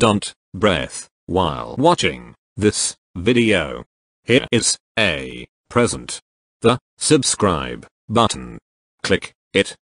don't breath while watching this video. Here is a present. The subscribe button. Click it